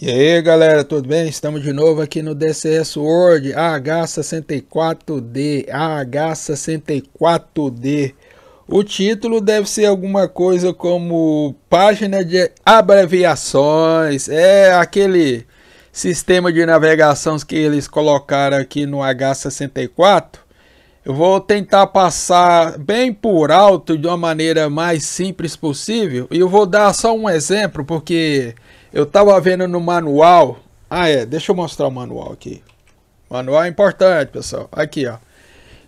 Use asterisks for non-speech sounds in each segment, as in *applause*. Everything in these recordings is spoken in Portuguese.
E aí galera, tudo bem? Estamos de novo aqui no DCS World AH64D, AH64D. O título deve ser alguma coisa como página de abreviações, é aquele sistema de navegação que eles colocaram aqui no H64. Eu vou tentar passar bem por alto de uma maneira mais simples possível e eu vou dar só um exemplo porque eu tava vendo no manual. Ah, é. Deixa eu mostrar o manual aqui. Manual é importante, pessoal. Aqui, ó.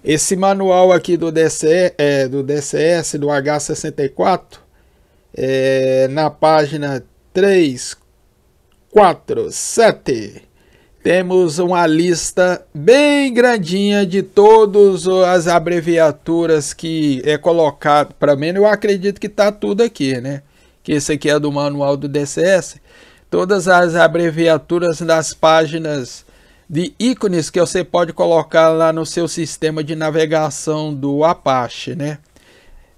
Esse manual aqui do, DC, é, do DCS, do H64, é, na página 3, 4, 7, temos uma lista bem grandinha de todas as abreviaturas que é colocado. Para mim, eu acredito que está tudo aqui, né? que esse aqui é do manual do DCS, todas as abreviaturas das páginas de ícones que você pode colocar lá no seu sistema de navegação do Apache, né?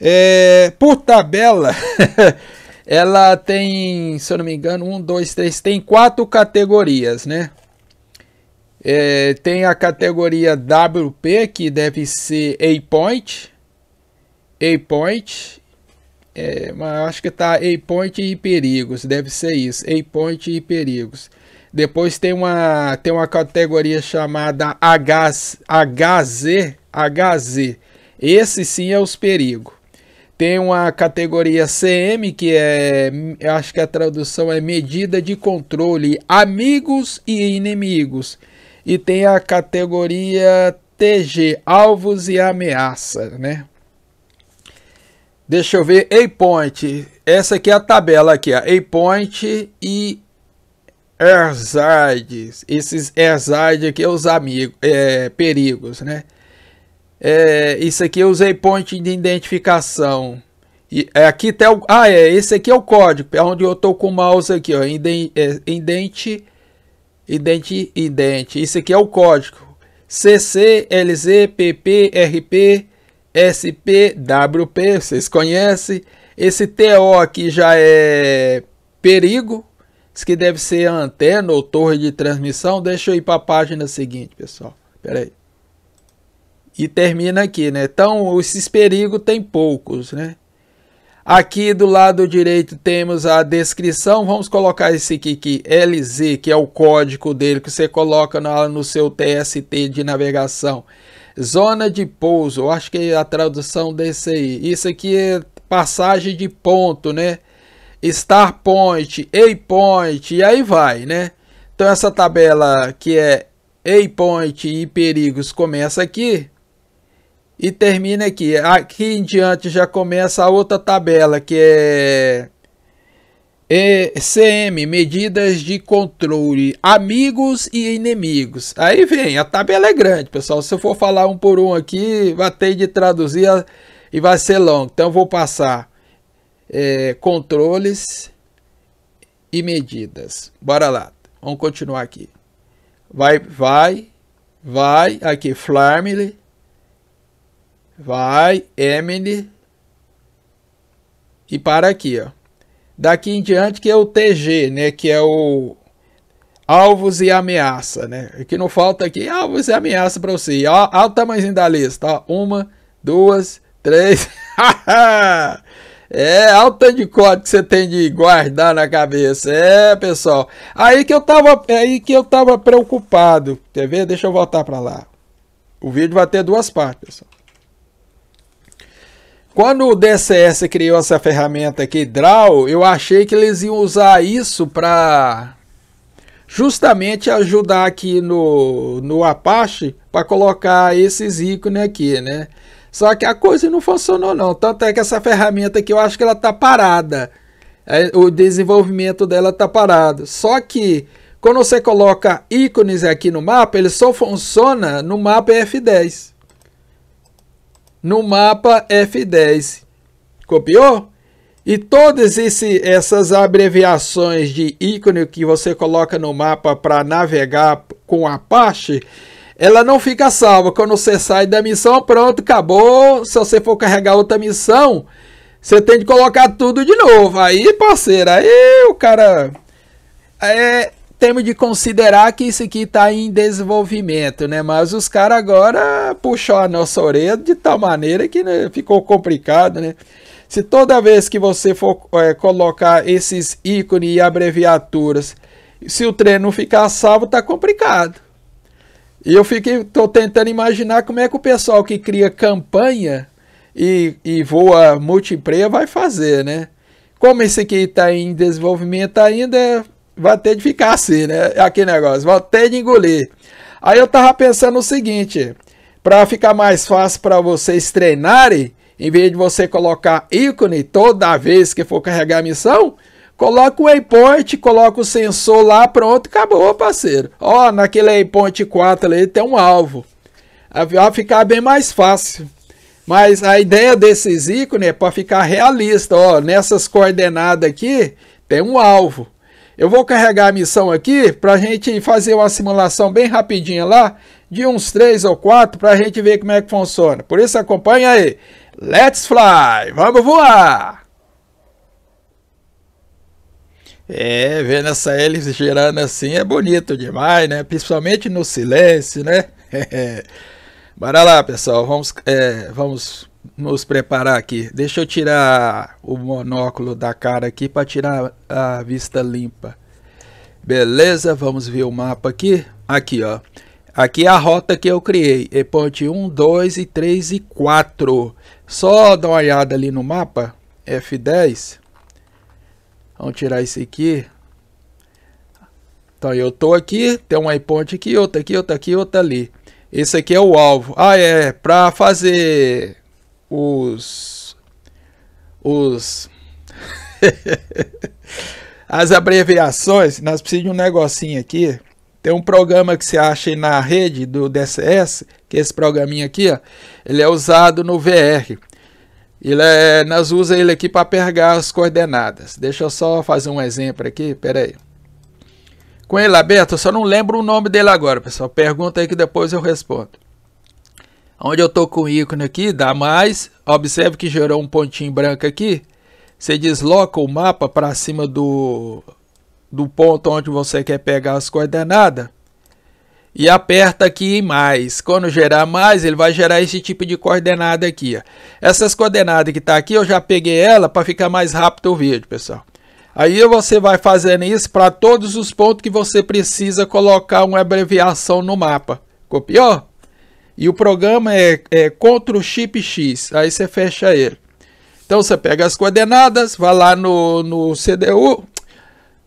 É, por tabela, *laughs* ela tem, se eu não me engano, um, dois, três, tem quatro categorias, né? É, tem a categoria WP, que deve ser A-Point, A-Point, é, mas acho que tá Waypoint e perigos, deve ser isso, Waypoint e perigos. Depois tem uma, tem uma categoria chamada H, HZ, HZ. Esse sim é os perigos. Tem uma categoria CM, que é, acho que a tradução é medida de controle, amigos e inimigos. E tem a categoria TG, alvos e ameaça, né? Deixa eu ver, point. Essa aqui é a tabela aqui, Airpoint e Airsides. Esses Airsides aqui é os amigos, é, perigos, né? É, isso aqui eu é usei ponte de identificação. E é aqui até o, ah é, esse aqui é o código, é onde eu tô com o mouse aqui, ó, é, Indente, indente, indente. Isso aqui é o código. CC, LZ, PP, RP, SPWP, vocês conhecem. Esse TO aqui já é perigo. Isso que deve ser antena ou torre de transmissão. Deixa eu ir para a página seguinte, pessoal. Pera aí. E termina aqui, né? Então, esses perigos tem poucos, né? Aqui do lado direito temos a descrição. Vamos colocar esse aqui, que LZ, que é o código dele que você coloca no seu TST de navegação. Zona de pouso, eu acho que é a tradução desse aí. Isso aqui é passagem de ponto, né? Star Point, A Point, e aí vai, né? Então essa tabela que é A Point e perigos começa aqui e termina aqui. Aqui em diante já começa a outra tabela que é CM, medidas de controle, amigos e inimigos. Aí vem, a tabela é grande, pessoal. Se eu for falar um por um aqui, vai ter de traduzir e vai ser longo. Então vou passar é, controles e medidas. Bora lá, vamos continuar aqui. Vai, vai, vai, aqui, Flamily, vai, Emily, e para aqui, ó daqui em diante, que é o TG, né? Que é o alvos e ameaça, né? O que não falta aqui é alvos e ameaça para você. Olha, olha o tamanhozinho da lista, ó. Uma, duas, três. *laughs* é, alta de código que você tem de guardar na cabeça. É, pessoal. Aí que eu tava, aí que eu tava preocupado. Quer ver? Deixa eu voltar para lá. O vídeo vai ter duas partes, pessoal. Quando o DCS criou essa ferramenta aqui, Draw, eu achei que eles iam usar isso para justamente ajudar aqui no, no Apache para colocar esses ícones aqui, né? Só que a coisa não funcionou não, tanto é que essa ferramenta aqui eu acho que ela tá parada. É, o desenvolvimento dela tá parado. Só que quando você coloca ícones aqui no mapa, ele só funciona no mapa F10 no mapa F10. Copiou? E todas esse, essas abreviações de ícone que você coloca no mapa para navegar com Apache, ela não fica salva. Quando você sai da missão, pronto, acabou. Se você for carregar outra missão, você tem de colocar tudo de novo. Aí, parceiro, aí o cara. É, temos de considerar que isso aqui está em desenvolvimento, né? Mas os caras agora puxou a nossa orelha de tal maneira que né, ficou complicado, né? Se toda vez que você for é, colocar esses ícones e abreviaturas, se o treino não ficar salvo, está complicado. E eu fiquei, tô tentando imaginar como é que o pessoal que cria campanha e, e voa multiplayer vai fazer, né? Como esse aqui está em desenvolvimento ainda, vai ter de ficar assim, né? É aquele negócio, vai ter de engolir. Aí eu tava pensando o seguinte, para ficar mais fácil para vocês treinarem, em vez de você colocar ícone toda vez que for carregar a missão, coloca o waypoint, coloca o sensor lá, pronto, acabou, parceiro. Ó, naquele waypoint 4 ali tem um alvo. Vai ficar bem mais fácil. Mas a ideia desses ícones é para ficar realista, ó, nessas coordenadas aqui tem um alvo. Eu vou carregar a missão aqui para a gente fazer uma simulação bem rapidinha lá, de uns 3 ou 4, para a gente ver como é que funciona. Por isso acompanha aí. Let's fly! Vamos voar! É, vendo essa hélice girando assim é bonito demais, né? Principalmente no silêncio, né? *laughs* Bora lá, pessoal. Vamos, é, vamos nos preparar aqui. Deixa eu tirar o monóculo da cara aqui para tirar a vista limpa. Beleza, vamos ver o mapa aqui. Aqui, ó. Aqui é a rota que eu criei. E ponte 1, 2 e 3 e 4. Só dá uma olhada ali no mapa. F10. Vamos tirar esse aqui. Então, eu tô aqui, tem um iPod aqui, outra aqui, outra aqui, outra ali. Esse aqui é o alvo. Ah, é, para fazer os os *laughs* as abreviações, nós precisamos de um negocinho aqui. Tem um programa que você acha aí na rede do DCS, que é esse programinha aqui, ó, ele é usado no VR. Ele é, nós usa ele aqui para pegar as coordenadas. Deixa eu só fazer um exemplo aqui, peraí Com ele aberto, eu só não lembro o nome dele agora, pessoal. Pergunta aí que depois eu respondo. Onde eu tô com o ícone aqui, dá mais. Observe que gerou um pontinho branco aqui. Você desloca o mapa para cima do, do ponto onde você quer pegar as coordenadas. E aperta aqui em mais. Quando gerar mais, ele vai gerar esse tipo de coordenada aqui. Ó. Essas coordenadas que está aqui, eu já peguei ela para ficar mais rápido o vídeo, pessoal. Aí você vai fazendo isso para todos os pontos que você precisa colocar uma abreviação no mapa. Copiou? e o programa é, é contra o chip X, aí você fecha ele. Então você pega as coordenadas, vai lá no, no CDU,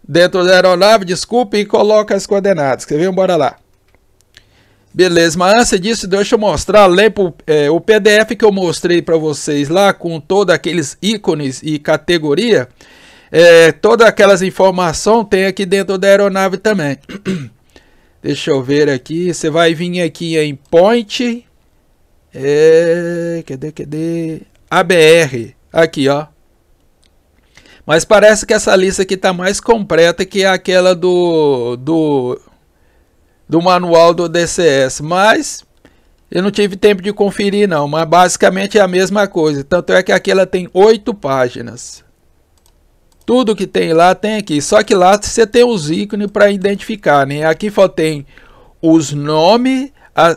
dentro da aeronave, desculpa, e coloca as coordenadas. Quer ver? Bora lá. Beleza, mas antes disso, deixa eu mostrar, lembra é, o PDF que eu mostrei para vocês lá, com todos aqueles ícones e categoria, é, todas aquelas informações tem aqui dentro da aeronave também. *clears throat* Deixa eu ver aqui. Você vai vir aqui em Point. É, cadê, cadê? ABR. Aqui, ó. Mas parece que essa lista aqui tá mais completa que aquela do, do, do manual do DCS. Mas eu não tive tempo de conferir, não. Mas basicamente é a mesma coisa. Tanto é que aqui ela tem oito páginas. Tudo que tem lá tem aqui. Só que lá você tem os ícones para identificar, né? Aqui só tem os nomes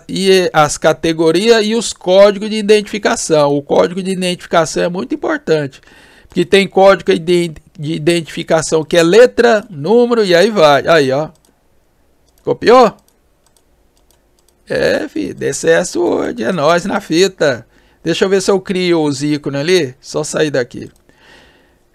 e as categorias e os códigos de identificação. O código de identificação é muito importante, porque tem código de, identificação que é letra, número e aí vai. Aí, ó. Copiou? É, filho, DCS hoje. é nós na fita. Deixa eu ver se eu crio os ícones ali, só sair daqui.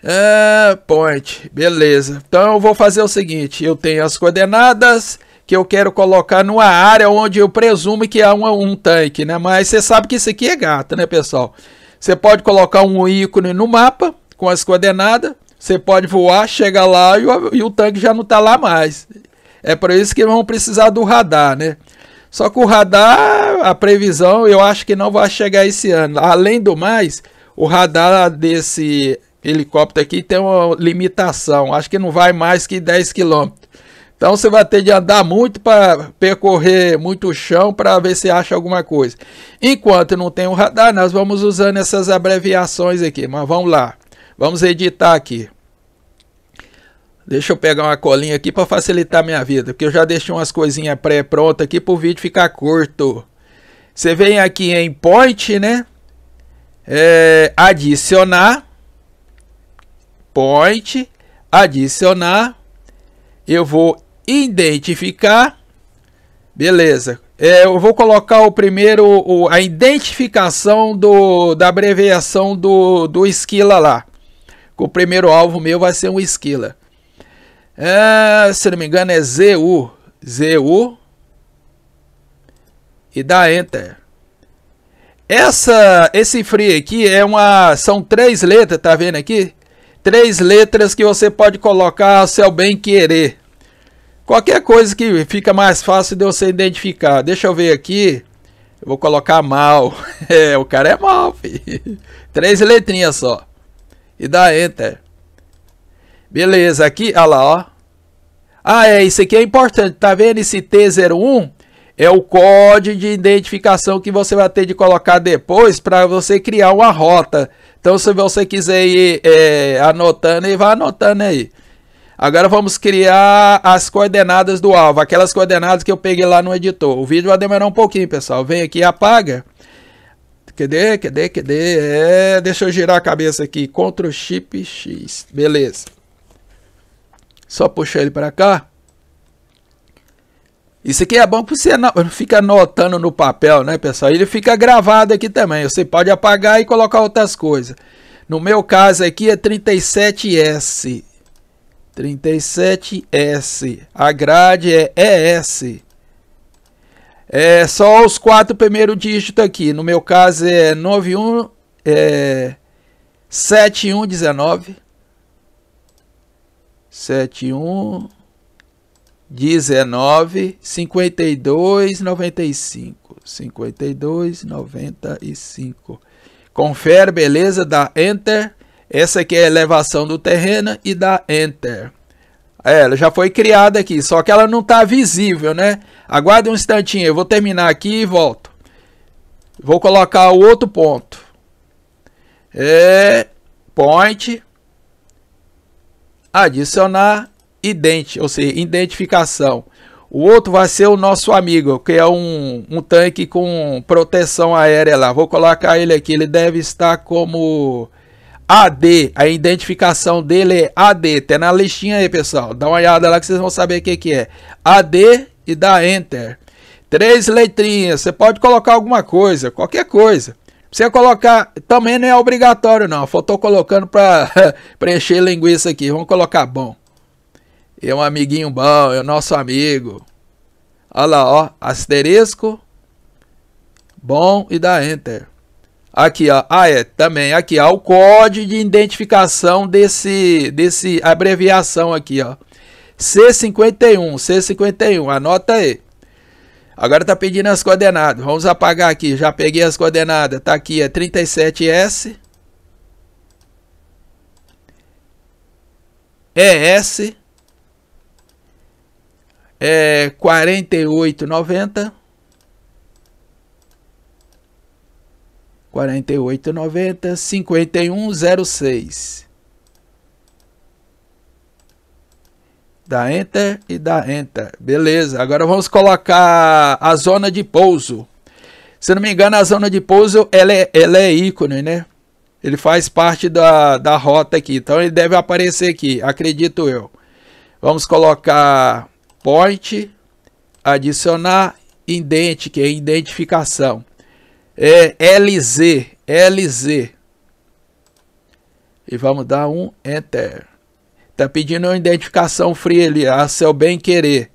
É, point. Beleza. Então eu vou fazer o seguinte: eu tenho as coordenadas que eu quero colocar numa área onde eu presumo que há um, um tanque, né? Mas você sabe que isso aqui é gato, né, pessoal? Você pode colocar um ícone no mapa com as coordenadas. Você pode voar, chegar lá e o, e o tanque já não está lá mais. É por isso que vão precisar do radar, né? Só que o radar, a previsão, eu acho que não vai chegar esse ano. Além do mais, o radar desse helicóptero aqui tem uma limitação, acho que não vai mais que 10 quilômetros. Então você vai ter de andar muito para percorrer muito chão para ver se acha alguma coisa. Enquanto não tem o um radar, nós vamos usando essas abreviações aqui, mas vamos lá. Vamos editar aqui. Deixa eu pegar uma colinha aqui para facilitar minha vida, porque eu já deixei umas coisinhas pré-prontas aqui para o vídeo ficar curto. Você vem aqui em Point, né? É, adicionar point, adicionar, eu vou identificar, beleza. É, eu vou colocar o primeiro, o, a identificação do, da abreviação do, do esquila lá. O primeiro alvo meu vai ser um esquila. É, se não me engano é ZU. ZU. E dá Enter. Essa, esse free aqui é uma, são três letras, tá vendo aqui? Três letras que você pode colocar a seu bem querer. Qualquer coisa que fica mais fácil de você identificar. Deixa eu ver aqui. Eu vou colocar mal. *laughs* É, o cara é mal, filho. *laughs* Três letrinhas só. E dá enter. Beleza, aqui, olha lá, ó. Ah, é, isso aqui é importante. Tá vendo esse T01? é o código de identificação que você vai ter de colocar depois para você criar uma rota. Então, se você quiser ir é, anotando aí, vá anotando aí. Agora vamos criar as coordenadas do alvo, aquelas coordenadas que eu peguei lá no editor. O vídeo vai demorar um pouquinho, pessoal. Vem aqui e apaga. Cadê, cadê, cadê? É, deixa eu girar a cabeça aqui. Ctrl Shift X. Beleza. Só puxar ele para cá. Isso aqui é bom para você não, fica anotando no papel, né, pessoal? Ele fica gravado aqui também. Você pode apagar e colocar outras coisas. No meu caso aqui é 37S. 37S. A grade é ES. É só os quatro primeiros dígitos aqui. No meu caso é 917119, 71 é 19 52 95 52 95 confere beleza dá enter essa aqui é a elevação do terreno e dá enter é, ela já foi criada aqui só que ela não está visível né aguarde um instantinho eu vou terminar aqui e volto vou colocar o outro ponto é point adicionar ident, ou seja, identificação. O outro vai ser o nosso amigo, que é um, um tanque com proteção aérea lá. Vou colocar ele aqui, ele deve estar como AD. A identificação dele é AD. Tem tá na listinha aí, pessoal. Dá uma olhada lá que vocês vão saber o que, que é. AD e dá Enter. Três letrinhas. Você pode colocar alguma coisa, qualquer coisa. Você colocar, também não é obrigatório não. tô colocando para *laughs* preencher linguiça aqui. Vamos colocar bom. É um amiguinho bom, é o nosso amigo. Olha lá, ó. Asterisco. Bom e dá Enter. Aqui, ó. Ah, é. Também aqui, ó. O código de identificação desse, desse abreviação aqui, ó. C51, C51. Anota aí. Agora tá pedindo as coordenadas. Vamos apagar aqui. Já peguei as coordenadas. Tá aqui, é 37S. ES é é 48,90. 48,90, 51,06. Dá Enter e dá Enter. Beleza, agora vamos colocar a zona de pouso. Se não me engano, a zona de pouso ela é, ela é ícone, né? Ele faz parte da, da rota aqui, então ele deve aparecer aqui, acredito eu. Vamos colocar point, adicionar, que é identificação. É LZ, LZ. E vamos dar um enter. Tá pedindo uma identificação free ali, a seu bem querer.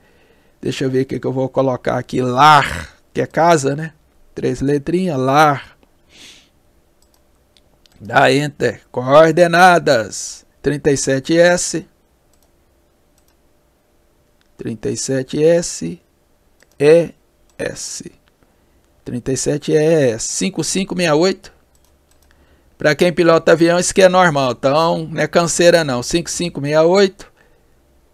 Deixa eu ver o que eu vou colocar aqui, lar, que é casa, né? Três letrinhas, lar. Dá enter, coordenadas, 37S. 37S, ES. 37ES 5568. Para quem pilota avião, isso que é normal, tá? então não é canseira não. 5568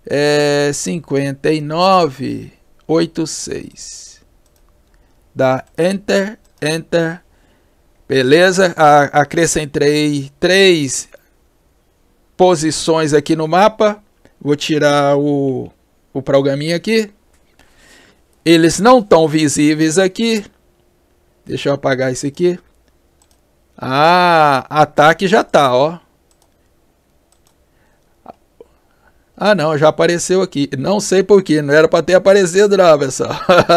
é 5986. Dá Enter, Enter. Beleza? A, acrescentei três posições aqui no mapa. Vou tirar o o programinha aqui. Eles não estão visíveis aqui. Deixa eu apagar isso aqui. Ah, ataque já tá, ó. Ah, não, já apareceu aqui. Não sei porquê, não era para ter aparecido não, pessoal. *laughs*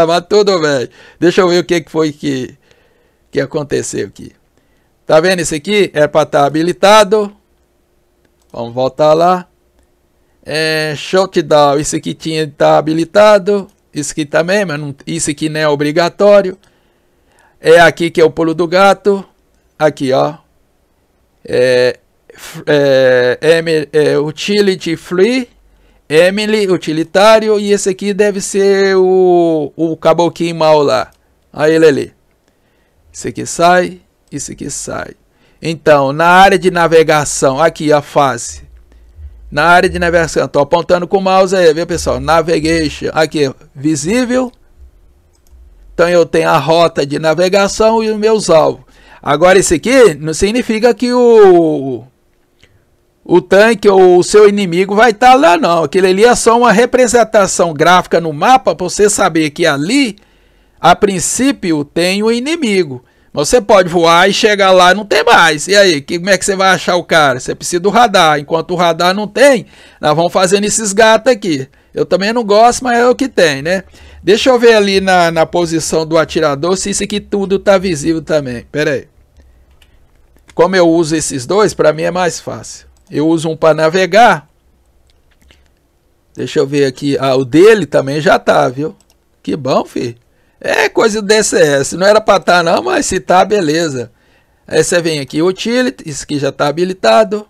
Mas tudo bem. Deixa eu ver o que foi que, que aconteceu aqui. Tá vendo isso aqui? É para estar tá habilitado. Vamos voltar lá é, shutdown, isso aqui tinha que estar tá habilitado, isso aqui também, tá mas não, isso aqui não é obrigatório. É aqui que é o pulo do gato, aqui ó, é, é, M, é, utility free, Emily utilitário e esse aqui deve ser o, o caboquinho mal lá, olha ele ali. Esse aqui sai, esse aqui sai. Então, na área de navegação, aqui a fase, na área de navegação. Estou apontando com o mouse aí, viu pessoal? Navigation, aqui, visível. Então eu tenho a rota de navegação e os meus alvos. Agora esse aqui não significa que o o tanque ou o seu inimigo vai estar tá lá não. Aquilo ali é só uma representação gráfica no mapa para você saber que ali a princípio tem o inimigo. Você pode voar e chegar lá e não tem mais. E aí, que, como é que você vai achar o cara? Você precisa do radar. Enquanto o radar não tem, nós vamos fazendo esses gatos aqui. Eu também não gosto, mas é o que tem, né? Deixa eu ver ali na, na posição do atirador se isso aqui tudo tá visível também. Pera aí. Como eu uso esses dois, para mim é mais fácil. Eu uso um para navegar. Deixa eu ver aqui. Ah, o dele também já tá, viu? Que bom, filho. É coisa do DCS, é não era para estar tá, não, mas se tá, beleza. Aí você vem aqui, utility, isso aqui já está habilitado.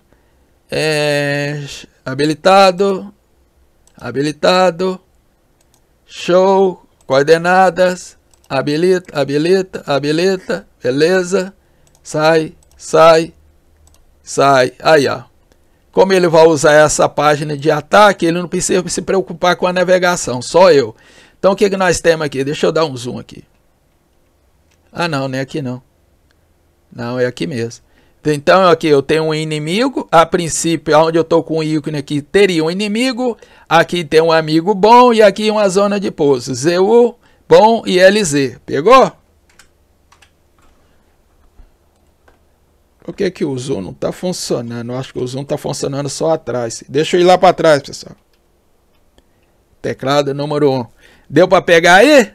É, habilitado, habilitado, show, coordenadas, habilita, habilita, habilita, beleza. Sai, sai, sai, aí ó. Como ele vai usar essa página de ataque, ele não precisa se preocupar com a navegação, só eu. Então o que, é que nós temos aqui? Deixa eu dar um zoom aqui. Ah não, não é aqui não. Não, é aqui mesmo. Então aqui é eu tenho um inimigo, a princípio onde eu estou com o ícone aqui teria um inimigo, aqui tem um amigo bom e aqui uma zona de pouso, ZU, bom e LZ, pegou? Por que, que o zoom não está funcionando? Eu acho que o zoom está funcionando só atrás. Deixa eu ir lá para trás, pessoal. Teclado número 1. Um. Deu para pegar aí?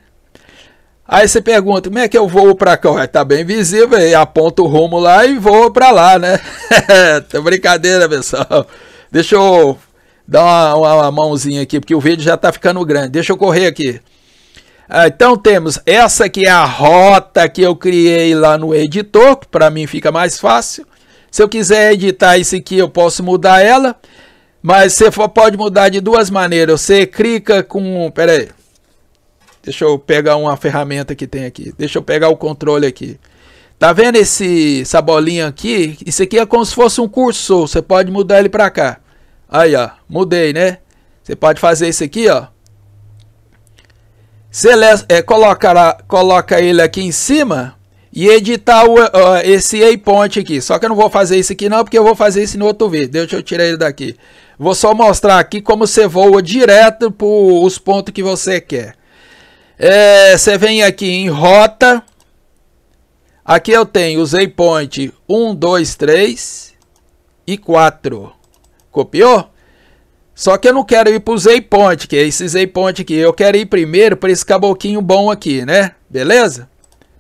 Aí você pergunta, como é que eu vou para cá? tá bem visível, aí aponta o rumo lá e voa para lá, né? *laughs* brincadeira, pessoal. Deixa eu dar uma, uma, uma, mãozinha aqui, porque o vídeo já tá ficando grande. Deixa eu correr aqui. Ah, então temos essa que é a rota que eu criei lá no editor, que para mim fica mais fácil. Se eu quiser editar isso aqui, eu posso mudar ela. Mas você pode mudar de duas maneiras. Você clica com... Pera aí. Deixa eu pegar uma ferramenta que tem aqui. Deixa eu pegar o controle aqui. Tá vendo esse, essa bolinha aqui? Isso aqui é como se fosse um cursor. Você pode mudar ele para cá. Aí, ó. Mudei, né? Você pode fazer isso aqui, ó. Selec é, coloca, coloca ele aqui em cima e editar o, ó, esse waypoint aqui. Só que eu não vou fazer isso aqui não, porque eu vou fazer isso no outro vídeo. Deixa eu tirar ele daqui. Vou só mostrar aqui como você voa direto para os pontos que você quer. Você é, vem aqui em rota. Aqui eu tenho os waypoint 1, 2, 3 e 4. Copiou? Só que eu não quero ir para o waypoint, que é esse waypoint aqui. Eu quero ir primeiro para esse caboquinho bom aqui, né? Beleza?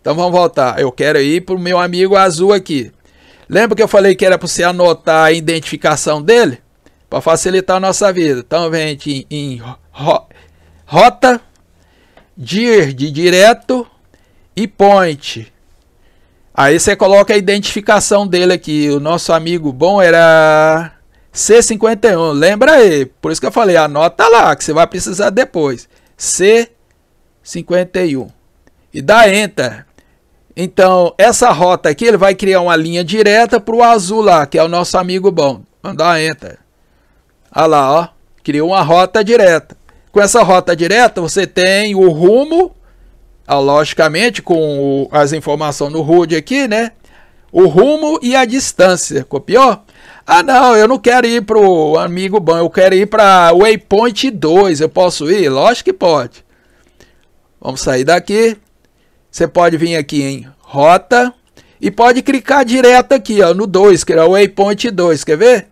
Então vamos voltar. Eu quero ir para o meu amigo azul aqui. Lembra que eu falei que era para você anotar a identificação dele? Para facilitar a nossa vida. Então vem aqui em ro rota dir de direto e point. Aí você coloca a identificação dele aqui. O nosso amigo bom era C51. Lembra aí? Por isso que eu falei, anota lá que você vai precisar depois. C51. E dá enter. Então, essa rota aqui, ele vai criar uma linha direta para o azul lá, que é o nosso amigo bom. Mandar então, enter. Olha lá, ó. Criou uma rota direta. Com essa rota direta, você tem o rumo, ah, logicamente, com o, as informações no HUD aqui, né? O rumo e a distância. Copiou? Ah, não, eu não quero ir para o amigo bom, eu quero ir para Waypoint 2. Eu posso ir? Lógico que pode. Vamos sair daqui. Você pode vir aqui em Rota e pode clicar direto aqui ó, no 2, que é o Waypoint 2. Quer ver?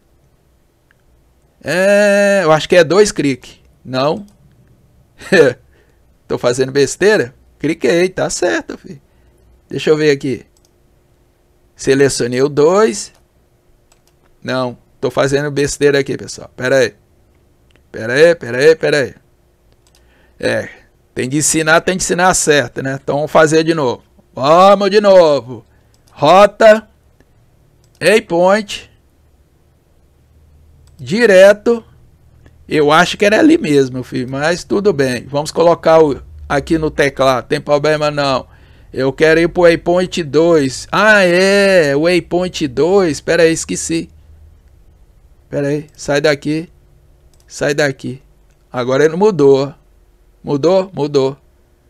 É, eu acho que é dois cliques. Não? *laughs* Tô fazendo besteira? Cliquei, tá certo, filho. Deixa eu ver aqui. Selecionei o 2. Não, tô fazendo besteira aqui, pessoal. Pera aí. Pera aí, pera aí, pera aí. É, tem de ensinar, tem de ensinar certo, né? Então vamos fazer de novo. Vamos de novo. Rota. Waypoint. Direto. Eu acho que era ali mesmo, meu filho, mas tudo bem. Vamos colocar o, aqui no teclado, tem problema não. Eu quero ir pro Waypoint 2. Ah, é, Waypoint 2. Espera aí, esqueci. Espera aí, sai daqui. Sai daqui. Agora ele mudou. Mudou? Mudou.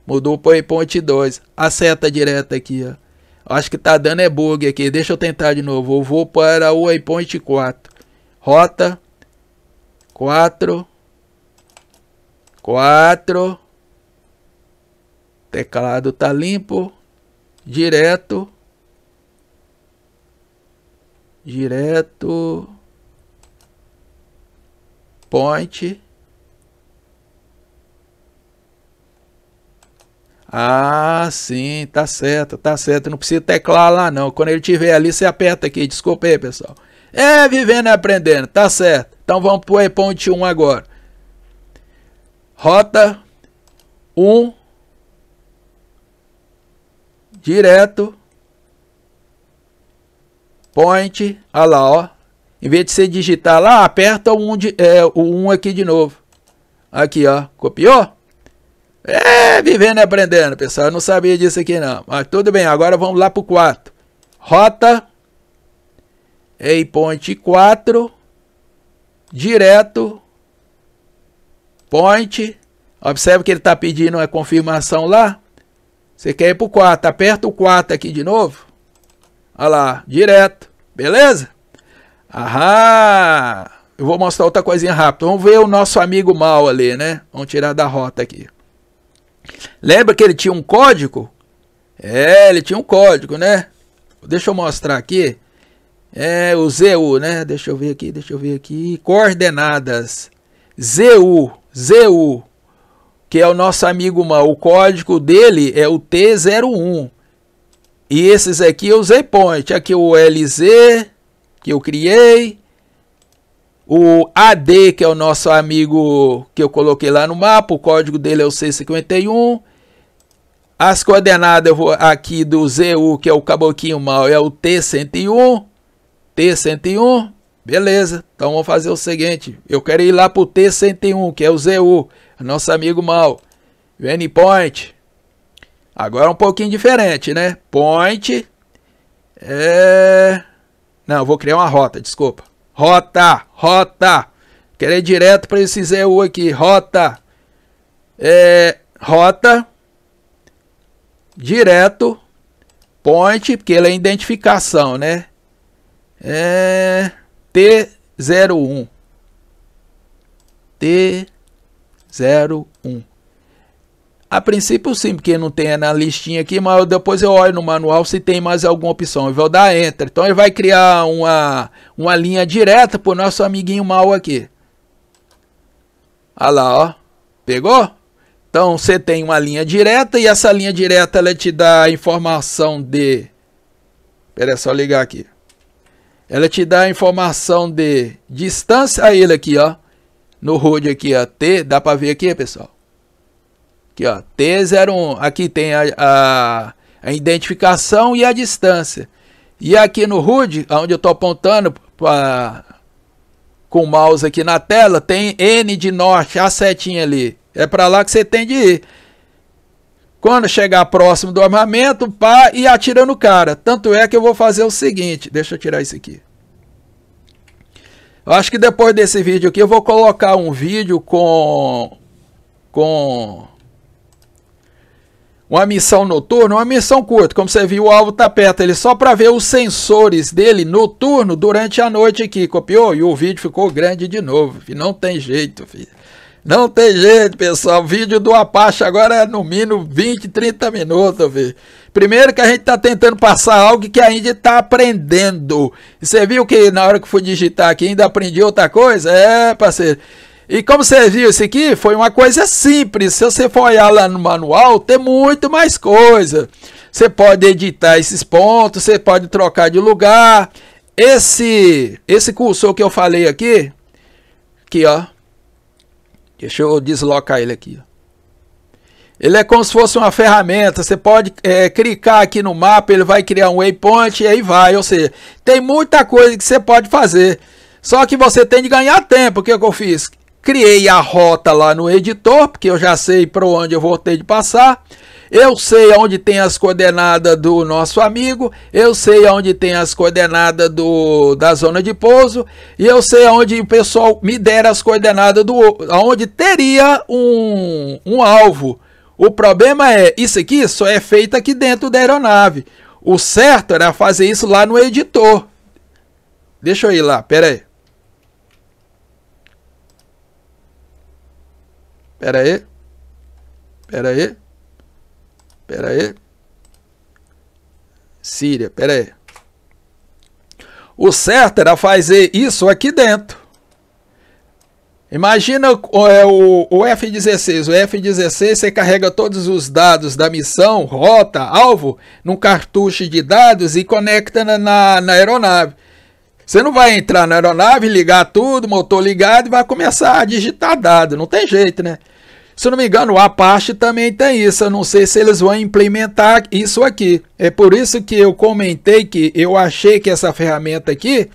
Mudou pro Waypoint 2. A seta direta aqui, ó. Acho que tá dando é bug aqui. Deixa eu tentar de novo. Eu vou para o Waypoint 4. Rota quatro, quatro. Teclado tá limpo, direto, direto, point. Ah, sim, tá certo, tá certo. Não precisa teclar lá não. Quando ele tiver ali, você aperta aqui. Desculpa aí, pessoal. É, vivendo e aprendendo, tá certo. Então vamos pôr ponte 1 agora. Rota 1 direto point, olha lá, ó. Em vez de você digitar lá, aperta o 1, de, é, o 1 aqui de novo. Aqui, ó. Copiou? É, vivendo e aprendendo, pessoal. Eu não sabia disso aqui, não. Mas tudo bem, agora vamos lá pro 4. Rota. Waypoint 4 direto, point. Observe que ele está pedindo a é confirmação lá. Você quer ir para o 4, aperta o 4 aqui de novo. Olha lá, direto, beleza? Aham, Eu vou mostrar outra coisinha rápida. Vamos ver o nosso amigo mal ali, né? Vamos tirar da rota aqui. Lembra que ele tinha um código? É, ele tinha um código, né? Deixa eu mostrar aqui. É o ZU, né? Deixa eu ver aqui, deixa eu ver aqui. Coordenadas. ZU, ZU, que é o nosso amigo mal. O código dele é o T01. E esses aqui eu usei point. Aqui o LZ, que eu criei. O AD, que é o nosso amigo que eu coloquei lá no mapa. O código dele é o C51. As coordenadas eu vou aqui do ZU, que é o caboquinho mal, é o T101. T101, beleza. Então vamos fazer o seguinte, eu quero ir lá pro T101, que é o ZU, nosso amigo mal. Vene point. Agora é um pouquinho diferente, né? Point. É... Não, vou criar uma rota, desculpa. Rota, rota. Quero ir direto para esse ZU aqui. Rota. É... Rota. Direto. Point, porque ele é identificação, né? É T01. T01. A princípio sim, porque não tem na listinha aqui, mas depois eu olho no manual se tem mais alguma opção. Eu vou dar Enter. Então ele vai criar uma, uma linha direta pro nosso amiguinho mal aqui. Olha lá, ó. Pegou? Então você tem uma linha direta e essa linha direta ela te dá a informação de... Espera, é só ligar aqui. Ela te dá a informação de distância a ele aqui, ó. No road aqui, ó, T, dá para ver aqui, pessoal? Aqui, ó, T01. Aqui tem a, a, a identificação e a distância. E aqui no HUD, onde eu estou apontando pra, com o mouse aqui na tela, tem N de norte, a setinha ali. É para lá que você tem de ir. Quando chegar próximo do armamento, pá, e atira no cara. Tanto é que eu vou fazer o seguinte, deixa eu tirar isso aqui. Eu acho que depois desse vídeo aqui eu vou colocar um vídeo com com uma missão noturna, uma missão curta. Como você viu, o alvo tá perto, ele só para ver os sensores dele noturno durante a noite aqui, copiou? E o vídeo ficou grande de novo, não tem jeito, filho. Não tem jeito, pessoal. O vídeo do Apache agora é no mínimo 20, 30 minutos, velho. Primeiro que a gente está tentando passar algo que ainda está aprendendo. E você viu que na hora que fui digitar aqui ainda aprendi outra coisa? É, parceiro. E como você viu, isso aqui foi uma coisa simples. Se você for olhar lá no manual, tem muito mais coisa. Você pode editar esses pontos, você pode trocar de lugar. Esse, esse cursor que eu falei aqui, aqui ó, Deixa eu deslocar ele aqui. Ele é como se fosse uma ferramenta. Você pode é, clicar aqui no mapa, ele vai criar um waypoint e aí vai. Ou seja, tem muita coisa que você pode fazer. Só que você tem de ganhar tempo. O que, é que eu fiz? Criei a rota lá no editor, porque eu já sei para onde eu voltei de passar. Eu sei aonde tem as coordenadas do nosso amigo, eu sei aonde tem as coordenadas do, da zona de pouso, e eu sei aonde o pessoal me der as coordenadas do aonde teria um, um alvo. O problema é, isso aqui só é feito aqui dentro da aeronave. O certo era fazer isso lá no editor. Deixa eu ir lá, pera aí. Pera aí. Pera aí. Pera aí. Síria, pera aí. O certo era fazer isso aqui dentro. Imagina é, o, o F-16. O F-16 você carrega todos os dados da missão, rota, alvo, num cartucho de dados e conecta na, na, na aeronave. Você não vai entrar na aeronave, ligar tudo, motor ligado e vai começar a digitar dado. Não tem jeito, né? Se não me engano, o Apache também tem isso. Eu não sei se eles vão implementar isso aqui. É por isso que eu comentei que eu achei que essa ferramenta aqui,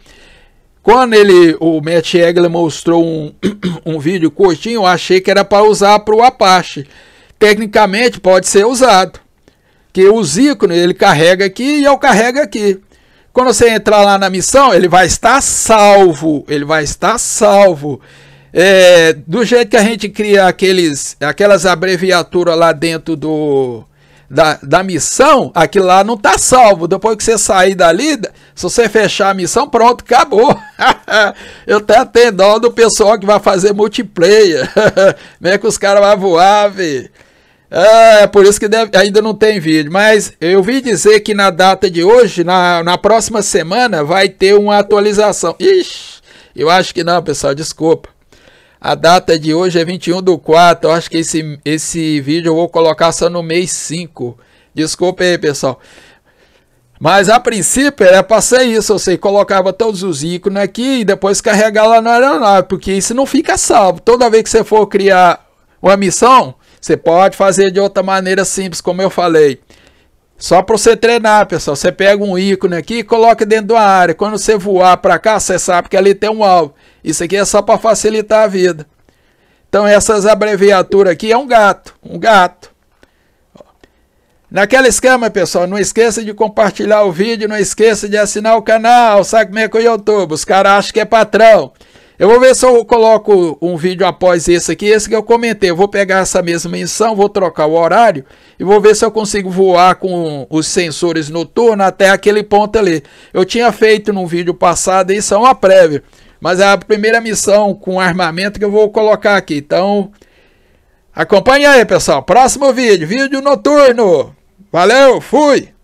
quando ele, o Matt Egler mostrou um, *clears throat* um vídeo curtinho, eu achei que era para usar para o Apache. Tecnicamente pode ser usado. Que os ícones ele carrega aqui e eu carrego aqui. Quando você entrar lá na missão, ele vai estar salvo. Ele vai estar salvo. É, do jeito que a gente cria aqueles, aquelas abreviaturas lá dentro do, da, da missão, aquilo lá não tá salvo. Depois que você sair dali, se você fechar a missão, pronto, acabou. *laughs* Eu até tá tenho dó do pessoal que vai fazer multiplayer. *laughs* Como é que os caras vão voar, velho? Ah, é, é por isso que deve, ainda não tem vídeo. Mas eu vi dizer que na data de hoje, na, na próxima semana, vai ter uma atualização. Ixi, eu acho que não, pessoal, desculpa. A data de hoje é 21 do 4. Eu acho que esse, esse vídeo eu vou colocar só no mês 5. Desculpa aí, pessoal. Mas a princípio era para ser isso. Você colocava todos os ícones aqui e depois carregar lá na aeronave. Porque isso não fica salvo. Toda vez que você for criar uma missão, você pode fazer de outra maneira simples, como eu falei. Só para você treinar, pessoal. Você pega um ícone aqui e coloca dentro da área. Quando você voar para cá, você sabe que ali tem um alvo. Isso aqui é só para facilitar a vida. Então essas abreviaturas aqui é um gato, um gato. Naquela esquema, pessoal, não esqueça de compartilhar o vídeo, não esqueça de assinar o canal, sabe como é que é o YouTube? Os caras acham que é patrão. Eu vou ver se eu coloco um vídeo após esse aqui, esse que eu comentei. Eu vou pegar essa mesma missão, vou trocar o horário e vou ver se eu consigo voar com os sensores noturnos até aquele ponto ali. Eu tinha feito num vídeo passado, isso é uma prévia, mas é a primeira missão com armamento que eu vou colocar aqui. Então, acompanha aí, pessoal. Próximo vídeo, vídeo noturno. Valeu, fui!